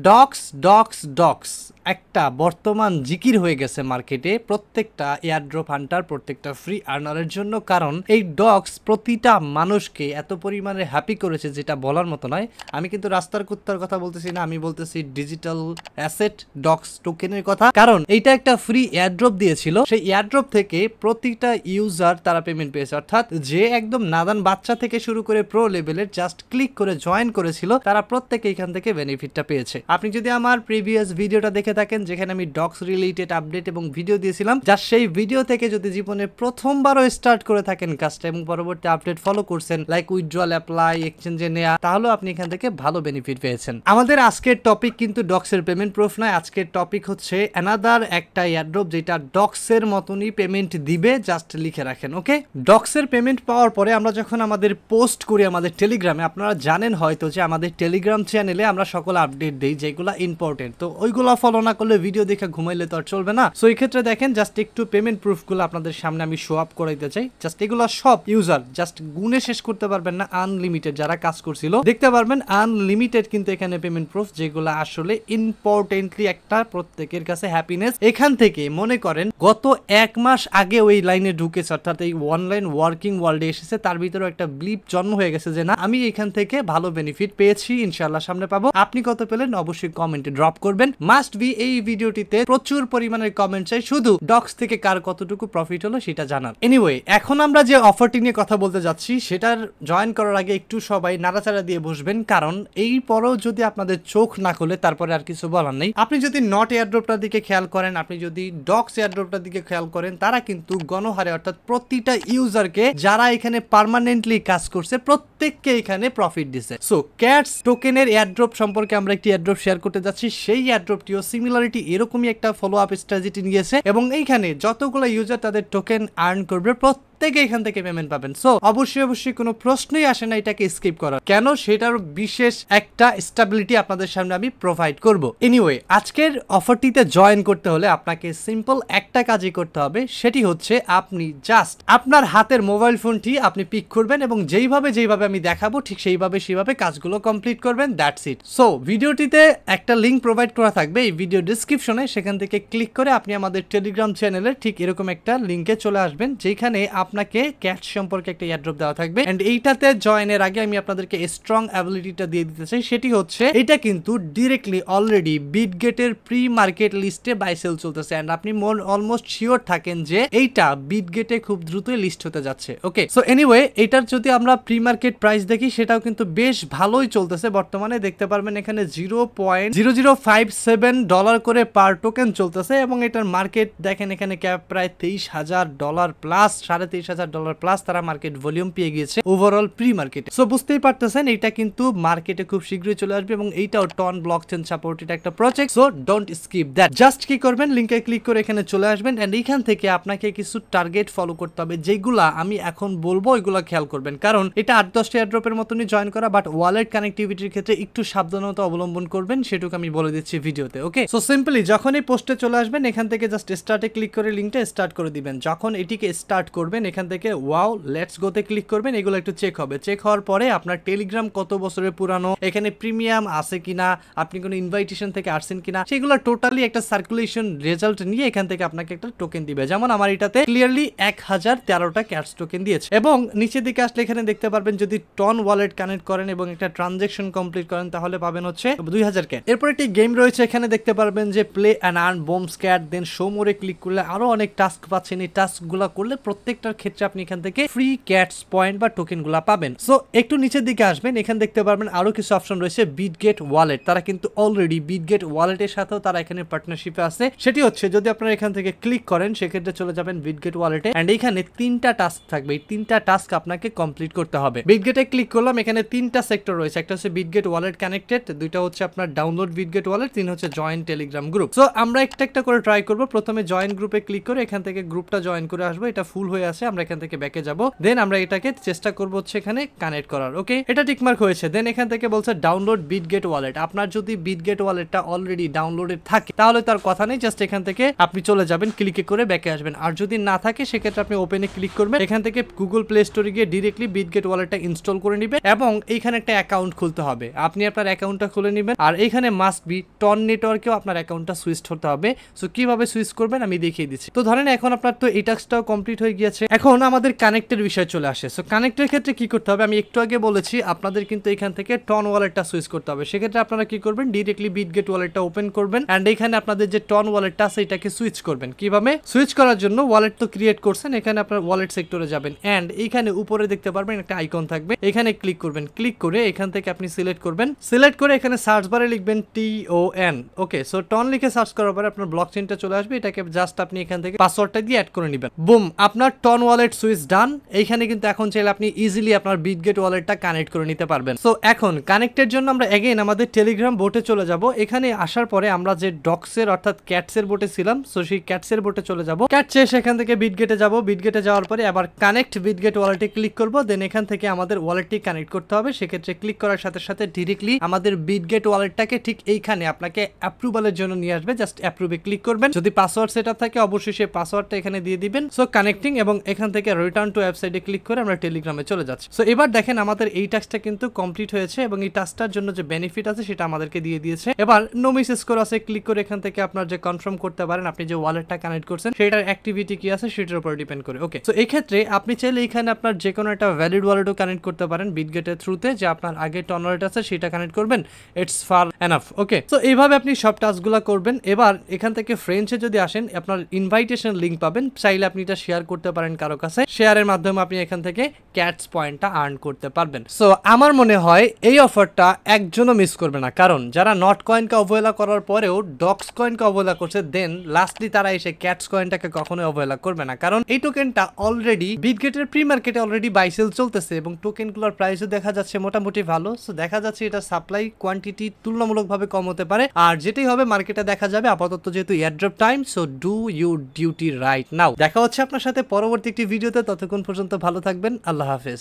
docs docs docs একটা বর্তমান জিকির হয়ে গেছে মার্কেটে প্রত্যেকটা এয়ারড্রপ হান্টার প্রত্যেকটা ফ্রি আর্নারের জন্য কারণ এই ডগস প্রতিটা মানুষকে এত পরিমাণে হ্যাপি করেছে যেটা বলার মতো নয় আমি কিন্তু রাস্তার কুত্তার কথা বলতেছি না আমি বলতেছি ডিজিটাল অ্যাসেট ডগস টোকেনের কথা কারণ এইটা একটা ফ্রি এয়ারড্রপ দিয়েছিল সেই এয়ারড্রপ থেকে প্রতিটা ইউজার তারা পেমেন্ট পেয়েছে অর্থাৎ যে একদম নাদান বাচ্চা থেকে শুরু করে প্রো লেভেলের জাস্ট ক্লিক করে জয়েন করেছিল তারা প্রত্যেকে এখান থেকে বেনিফিটটা পেয়েছে আপনি যদি আমার প্রিভিয়াস ভিডিওটা দেখে দেখে থাকেন যেখানে আমি ডক্স রিলেটেড আপডেট এবং ভিডিও দিয়েছিলাম যা সেই ভিডিও থেকে যদি জীবনে প্রথমবারও স্টার্ট করে থাকেন কাজটা এবং পরবর্তী আপডেট ফলো করছেন লাইক উইথড্রল অ্যাপ্লাই এক্সচেঞ্জে নেওয়া তাহলেও আপনি এখান থেকে ভালো বেনিফিট পেয়েছেন আমাদের আজকের টপিক কিন্তু ডক্সের পেমেন্ট প্রুফ নয় আজকের টপিক হচ্ছে অ্যানাদার একটা এয়ারড্রপ যেটা ডক্সের মতনই পেমেন্ট দিবে জাস্ট লিখে রাখেন ওকে ডক্সের পেমেন্ট পাওয়ার পরে আমরা যখন আমাদের পোস্ট করি আমাদের টেলিগ্রামে আপনারা জানেন হয়তো যে আমাদের টেলিগ্রাম চ্যানেলে আমরা সকল আপডেট দিই যেগুলো ইম্পর্টেন্ট তো ওইগুলো ফলো না করলে ভিডিও দেখে ঘুমাইলে তো আর চলবে না সো এই ক্ষেত্রে দেখেন জাস্ট একটু পেমেন্ট প্রুফগুলো আপনাদের সামনে আমি শো আপ করাইতে চাই জাস্ট এগুলো সব ইউজার জাস্ট গুণে শেষ করতে পারবেন না আনলিমিটেড যারা কাজ করছিল দেখতে পারবেন আনলিমিটেড কিন্তু এখানে পেমেন্ট প্রুফ যেগুলো আসলে ইম্পর্টেন্টলি একটা প্রত্যেকের কাছে হ্যাপিনেস এখান থেকে মনে করেন গত এক মাস আগে ওই লাইনে ঢুকেছে অর্থাৎ এই অনলাইন ওয়ার্কিং ওয়ার্ল্ডে এসেছে তার ভিতরে একটা ব্লিপ জন্ম হয়ে গেছে যে না আমি এখান থেকে ভালো বেনিফিট পেয়েছি ইনশাল্লাহ সামনে পাবো আপনি কত পেলেন অবশ্যই কমেন্টে ড্রপ করবেন মাস্ট বি এই ভিডিওটিতে প্রচুর পরিমাণের কমেন্ট চাই শুধু ডক্স থেকে কার কতটুকু প্রফিট হলো সেটা জানান এনিওয়ে এখন আমরা যে অফারটি নিয়ে কথা বলতে যাচ্ছি সেটার জয়েন করার আগে একটু সবাই নাড়াচাড়া দিয়ে বসবেন কারণ এই পরও যদি আপনাদের চোখ না খোলে তারপরে আর কিছু বলার নেই আপনি যদি নট এয়ারড্রপটার দিকে খেয়াল করেন আপনি যদি ডক্স এয়ারড্রপটার দিকে খেয়াল করেন তারা কিন্তু গণহারে অর্থাৎ প্রতিটা ইউজারকে যারা এখানে পারমানেন্টলি কাজ করছে প্রত্যেককে এখানে প্রফিট দিছে সো ক্যাটস টোকেনের এয়ারড্রপ সম্পর্কে আমরা একটি এয়ারড্রপ শেয়ার করতে যাচ্ছি সেই এয়ারড্রপটিও সিম সিমিলারিটি এরকমই একটা ফলো আপ স্ট্র্যাটেজি নিয়েছে এবং এইখানে যতগুলো ইউজার তাদের টোকেন আর্ন করবে প্রত্যেক থেকে এখান থেকে পেমেন্ট পাবেন সো অবশ্যই অবশ্যই কোনো প্রশ্নই আসে না এটাকে স্কিপ করার কেন সেটার বিশেষ একটা স্টেবিলিটি আপনাদের সামনে আমি প্রোভাইড করব এনিওয়ে আজকের অফারটিতে জয়েন করতে হলে আপনাকে সিম্পল একটা কাজই করতে হবে সেটি হচ্ছে আপনি জাস্ট আপনার হাতের মোবাইল ফোনটি আপনি পিক করবেন এবং যেইভাবে যেইভাবে আমি দেখাবো ঠিক সেইভাবে সেইভাবে কাজগুলো কমপ্লিট করবেন দ্যাটস ইট সো ভিডিওটিতে একটা লিঙ্ক প্রোভাইড করা থাকবে এই ভিডিও ডিসক্রিপশনে সেখান থেকে ক্লিক করে আপনি আমাদের টেলিগ্রাম চ্যানেলে ঠিক এরকম একটা লিঙ্কে চলে আসবেন যেখানে আপনি আপনাকে ক্যাচ সম্পর্কে একটা এয়ারড্রপ দেওয়া থাকবে অ্যান্ড এইটাতে জয়েনের আগে আমি আপনাদেরকে স্ট্রং অ্যাবিলিটিটা দিয়ে দিতে চাই সেটি হচ্ছে এটা কিন্তু ডিরেক্টলি অলরেডি বিটগেটের প্রি মার্কেট লিস্টে বাই সেল চলতেছে অ্যান্ড আপনি মন অলমোস্ট শিওর থাকেন যে এইটা বিটগেটে খুব দ্রুতই লিস্ট হতে যাচ্ছে ওকে সো এনিওয়ে এটার যদি আমরা প্রি মার্কেট প্রাইস দেখি সেটাও কিন্তু বেশ ভালোই চলতেছে বর্তমানে দেখতে পারবেন এখানে zero point zero zero five seven dollar করে পার টোকেন চলতেছে এবং এটার মার্কেট দেখেন এখানে ক্যাপ প্রায় তেইশ হাজার ডলার প্লাস সাড়ে তেইশ হাজার ডলার প্লাস তারা মার্কেট ভলিউম পেয়ে গিয়েছে ওভারঅল প্রি মার্কেটে সো বুঝতেই পারতেছেন এটা কিন্তু মার্কেটে খুব শীঘ্রই চলে আসবে এবং এইটাও টন ব্লক চেন এটা একটা project so don't skip that just কি করবেন লিঙ্কে ক্লিক করে এখানে চলে আসবেন অ্যান্ড এইখান থেকে আপনাকে কিছু টার্গেট ফলো করতে হবে যেগুলা আমি এখন বলবো ওইগুলো খেয়াল করবেন কারণ এটা আট দশটা এয়ারড্রপের মতনই জয়েন করা বাট ওয়ালেট কানেক্টিভিটির ক্ষেত্রে একটু সাবধানতা অবলম্বন করবেন সেটুকু আমি বলে দিচ্ছি ভিডিওতে ওকে সো সিম্পলি যখনই পোস্টে চলে আসবেন এখান থেকে জাস্ট স্টার্টে ক্লিক করে লিঙ্কটা স্টার্ট করে দিবেন যখন এটিকে স্টার্ট করবেন যাবেন এখান থেকে ওয়াও লেটস গোতে ক্লিক করবেন এগুলো একটু চেক হবে চেক হওয়ার পরে আপনার টেলিগ্রাম কত বছরের পুরানো এখানে প্রিমিয়াম আছে কিনা আপনি কোনো ইনভাইটেশন থেকে আসছেন কিনা সেগুলো টোটালি একটা সার্কুলেশন রেজাল্ট নিয়ে এখান থেকে আপনাকে একটা টোকেন দিবে যেমন আমার এটাতে ক্লিয়ারলি এক হাজার তেরোটা ক্যাশ টোকেন দিয়েছে এবং নিচের দিকে আসলে এখানে দেখতে পারবেন যদি টন ওয়ালেট কানেক্ট করেন এবং একটা ট্রানজেকশন কমপ্লিট করেন তাহলে পাবেন হচ্ছে দুই হাজার ক্যাট এরপর একটি গেম রয়েছে এখানে দেখতে পারবেন যে প্লে অ্যান্ড আর্ন বোমস ক্যাট দেন শো মোড়ে ক্লিক করলে আরো অনেক টাস্ক পাচ্ছেন এই টাস্কগুলো করলে প্রত্যেকটা করার ক্ষেত্রে আপনি এখান থেকে ফ্রি ক্যাটস পয়েন্ট বা টোকেনগুলো পাবেন সো একটু নিচের দিকে আসবেন এখানে দেখতে পারবেন আরও কিছু অপশন রয়েছে বিটগেট ওয়ালেট তারা কিন্তু অলরেডি বিটগেট ওয়ালেটের সাথেও তারা এখানে পার্টনারশিপে আছে সেটি হচ্ছে যদি আপনারা এখান থেকে ক্লিক করেন সেক্ষেত্রে চলে যাবেন বিটগেট ওয়ালেটে অ্যান্ড এখানে তিনটা টাস্ক থাকবে এই তিনটা টাস্ক আপনাকে কমপ্লিট করতে হবে বিটগেটে ক্লিক করলাম এখানে তিনটা সেক্টর রয়েছে একটা হচ্ছে বিটগেট ওয়ালেট কানেক্টেড দুইটা হচ্ছে আপনার ডাউনলোড বিটগেট ওয়ালেট তিন হচ্ছে জয়েন্ট টেলিগ্রাম গ্রুপ সো আমরা একটা একটা করে ট্রাই করবো প্রথমে জয়েন্ট গ্রুপে ক্লিক করে এখান থেকে গ্রুপটা জয়েন করে আসবো এটা ফুল হয়ে আসে আছে আমরা এখান থেকে ব্যাকে যাব দেন আমরা এটাকে চেষ্টা করবো হচ্ছে এখানে কানেক্ট করার ওকে এটা টিকমার্ক হয়েছে দেন এখান থেকে বলছে ডাউনলোড বিটগেট ওয়ালেট আপনার যদি বিটগেট ওয়ালেটটা অলরেডি ডাউনলোডেড থাকে তাহলে তার কথা নেই জাস্ট এখান থেকে আপনি চলে যাবেন ক্লিকে করে ব্যাকে আসবেন আর যদি না থাকে সেক্ষেত্রে আপনি ওপেনে ক্লিক করবেন এখান থেকে গুগল প্লে স্টোরে গিয়ে ডিরেক্টলি বিটগেট ওয়ালেটটা ইনস্টল করে নেবেন এবং এইখানে একটা অ্যাকাউন্ট খুলতে হবে আপনি আপনার অ্যাকাউন্টটা খুলে নেবেন আর এইখানে মাস্ট বি টন নেটওয়ার্কেও আপনার অ্যাকাউন্টটা সুইচ হতে হবে সো কিভাবে সুইচ করবেন আমি দেখিয়ে দিচ্ছি তো ধরেন এখন আপনার তো এই টাস্কটাও কমপ্লিট হয়ে গিয়েছে এখন আমাদের কানেক্টের বিষয় চলে আসে সো কানেক্টের ক্ষেত্রে কি করতে হবে আমি একটু আগে বলেছি আপনাদের কিন্তু এখান থেকে টন ওয়ালেটটা সুইচ করতে হবে সেক্ষেত্রে আপনারা কি করবেন ডিরেক্টলি বিটগেট ওয়ালেটটা ওপেন করবেন অ্যান্ড এখানে আপনাদের যে টন ওয়ালেটটা আছে এটাকে সুইচ করবেন কিভাবে সুইচ করার জন্য ওয়ালেট তো ক্রিয়েট করছেন এখানে আপনার ওয়ালেট সেক্টরে যাবেন অ্যান্ড এখানে উপরে দেখতে পারবেন একটা আইকন থাকবে এখানে ক্লিক করবেন ক্লিক করে এখান থেকে আপনি সিলেক্ট করবেন সিলেক্ট করে এখানে সার্চ বারে লিখবেন T O N okay so ton লিখে সার্চ করার পরে আপনার ব্লক চেনটা চলে আসবে এটাকে জাস্ট আপনি এখান থেকে পাসওয়ার্ডটা দিয়ে অ্যাড করে নেবেন বুম আপনার টন টান ওয়ালেট সুইচ ডান এইখানে কিন্তু এখন চাইলে আপনি ইজিলি আপনার বিটগেট ওয়ালেটটা কানেক্ট করে নিতে পারবেন সো এখন কানেক্টের জন্য আমরা এগেইন আমাদের টেলিগ্রাম বোটে চলে যাব এখানে আসার পরে আমরা যে ডক্সের অর্থাৎ ক্যাটসের বোটে ছিলাম সো সেই ক্যাটসের বোটে চলে যাব ক্যাটসে সেখান থেকে বিটগেটে যাব বিটগেটে যাওয়ার পরে আবার কানেক্ট বিটগেট ওয়ালেটে ক্লিক করব দেন এখান থেকে আমাদের ওয়ালেটটি কানেক্ট করতে হবে সেক্ষেত্রে ক্লিক করার সাথে সাথে ডিরেক্টলি আমাদের বিটগেট ওয়ালেটটাকে ঠিক এইখানে আপনাকে অ্যাপ্রুভালের জন্য নিয়ে আসবে জাস্ট অ্যাপ্রুভে ক্লিক করবেন যদি পাসওয়ার্ড সেট থাকে অবশ্যই সে পাসওয়ার্ডটা এখানে দিয়ে দিবেন সো কানেক্টিং এবং এখান থেকে রিটার্ন টু ওয়েবসাইটে ক্লিক করে আমরা টেলিগ্রামে চলে যাচ্ছি সো এবার দেখেন আমাদের এই টাস্কটা কিন্তু কমপ্লিট হয়েছে এবং এই টাস্কটার জন্য যে বেনিফিট আছে সেটা আমাদেরকে দিয়ে দিয়েছে এবার নো মিসেস করে আছে ক্লিক করে এখান থেকে আপনার যে কনফার্ম করতে পারেন আপনি যে ওয়ালেটটা কানেক্ট করছেন সেটার অ্যাক্টিভিটি কি আছে সেটার উপর ডিপেন্ড করে ওকে সো এই ক্ষেত্রে আপনি চাইলে এখানে আপনার যে কোনো একটা ভ্যালিড ওয়ালেটও কানেক্ট করতে পারেন বিটগেটের থ্রুতে যে আপনার আগে টন ওয়ালেট আছে সেটা কানেক্ট করবেন it's far enough okay so এইভাবে আপনি সব টাস্কগুলো করবেন এবার এখান থেকে ফ্রেঞ্চে যদি আসেন আপনার ইনভাইটেশন লিঙ্ক পাবেন চাইলে আপনি এটা শেয়ার করতে পারেন কারো কাছে শেয়ারের মাধ্যমে আপনি এখান থেকে ক্যাটস পয়েন্টটা আর্ন করতে পারবেন সো আমার মনে হয় এই অফারটা একজনও মিস করবে না কারণ যারা নট কয়েনকে অবহেলা করার পরেও ডক্স কয়েনকে অবহেলা করছে দেন লাস্টলি তারা এসে ক্যাটস কয়েনটাকে কখনোই অবহেলা করবে না কারণ এই টোকেনটা অলরেডি বিগগেটের প্রি মার্কেটে অলরেডি বাইসেল চলতেছে এবং টোকেনগুলোর প্রাইসও দেখা যাচ্ছে মোটামুটি ভালো সো দেখা যাচ্ছে এটা সাপ্লাই কোয়ান্টিটি তুলনামূলকভাবে কম হতে পারে আর যেটাই হবে মার্কেটে দেখা যাবে আপাতত যেহেতু airdrop time so do you duty right now দেখা হচ্ছে আপনার সাথে পরবর্তী একটি ভিডিওতে ততক্ষণ পর্যন্ত ভালো থাকবেন আল্লাহ হাফেজ